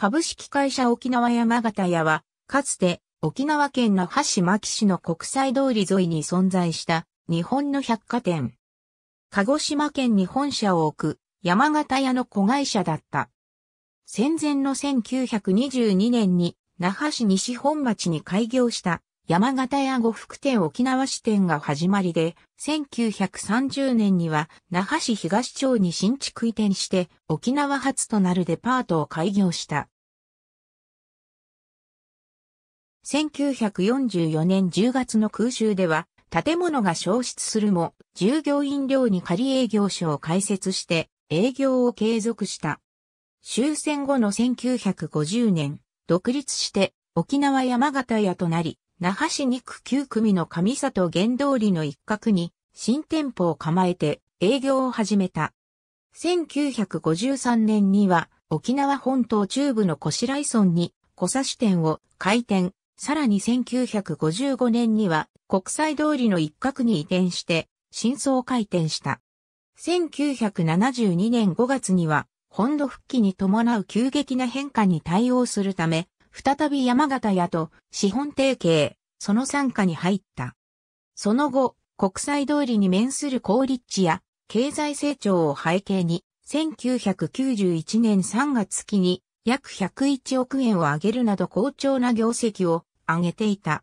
株式会社沖縄山形屋は、かつて沖縄県那覇市牧市の国際通り沿いに存在した日本の百貨店。鹿児島県に本社を置く山形屋の子会社だった。戦前の1922年に那覇市西本町に開業した山形屋呉服店沖縄支店が始まりで、1930年には那覇市東町に新築移転して沖縄初となるデパートを開業した。1944年10月の空襲では、建物が消失するも、従業員寮に仮営業所を開設して、営業を継続した。終戦後の1950年、独立して、沖縄山形屋となり、那覇市2区9組の上里原通りの一角に、新店舗を構えて、営業を始めた。1953年には、沖縄本島中部の小白井村に、小差支店を開店、さらに1955年には国際通りの一角に移転して新装開店した。1972年5月には本土復帰に伴う急激な変化に対応するため、再び山形屋と資本提携、その参加に入った。その後、国際通りに面する高立地や経済成長を背景に、1991年3月期に約101億円を上げるなど好調な業績を挙げていた。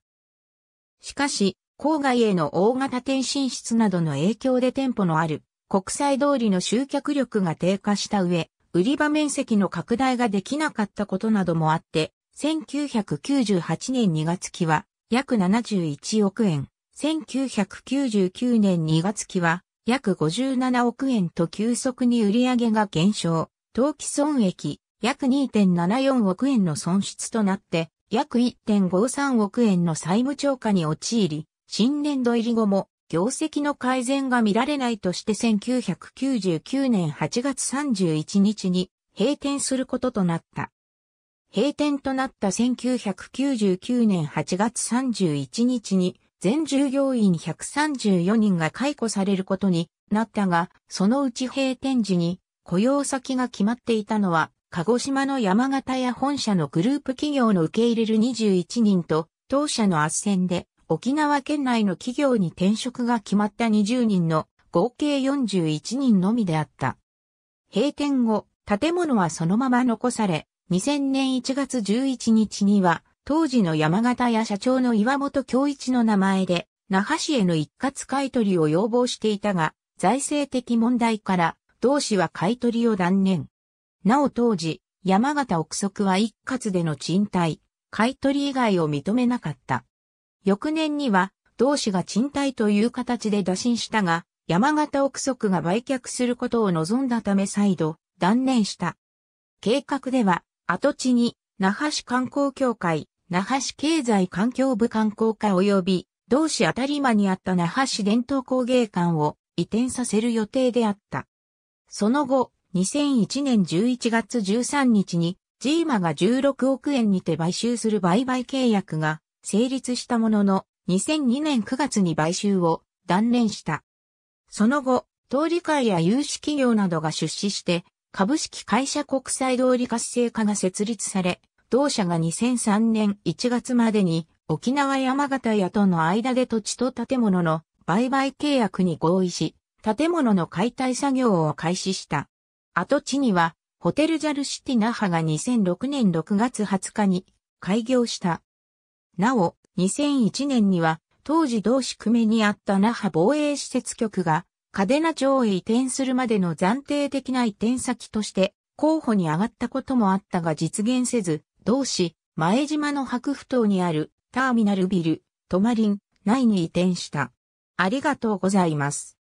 しかし、郊外への大型転進室などの影響で店舗のある国際通りの集客力が低下した上、売り場面積の拡大ができなかったことなどもあって、1998年2月期は約71億円、1999年2月期は約57億円と急速に売上が減少、当期損益約2.74億円の損失となって、約1.53億円の債務超過に陥り、新年度入り後も業績の改善が見られないとして1999年8月31日に閉店することとなった。閉店となった1999年8月31日に全従業員134人が解雇されることになったが、そのうち閉店時に雇用先が決まっていたのは鹿児島の山形や本社のグループ企業の受け入れる21人と、当社の斡旋で沖縄県内の企業に転職が決まった20人の合計41人のみであった。閉店後、建物はそのまま残され、2000年1月11日には、当時の山形や社長の岩本京一の名前で、那覇市への一括買取を要望していたが、財政的問題から、同市は買取を断念。なお当時、山形憶測は一括での賃貸、買取以外を認めなかった。翌年には、同志が賃貸という形で打診したが、山形憶測が売却することを望んだため再度、断念した。計画では、跡地に、那覇市観光協会、那覇市経済環境部観光課及び、同市当たり間にあった那覇市伝統工芸館を移転させる予定であった。その後、2001年11月13日に、ジーマが16億円にて買収する売買契約が成立したものの、2002年9月に買収を断念した。その後、通り会や有志企業などが出資して、株式会社国際通り活性化が設立され、同社が2003年1月までに沖縄山形屋との間で土地と建物の売買契約に合意し、建物の解体作業を開始した。跡地には、ホテルジャルシティナハが2006年6月20日に開業した。なお、2001年には、当時同宿目にあったナハ防衛施設局が、カデナ町へ移転するまでの暫定的な移転先として、候補に上がったこともあったが実現せず、同市、前島の白布島にあるターミナルビル、トマリン、内に移転した。ありがとうございます。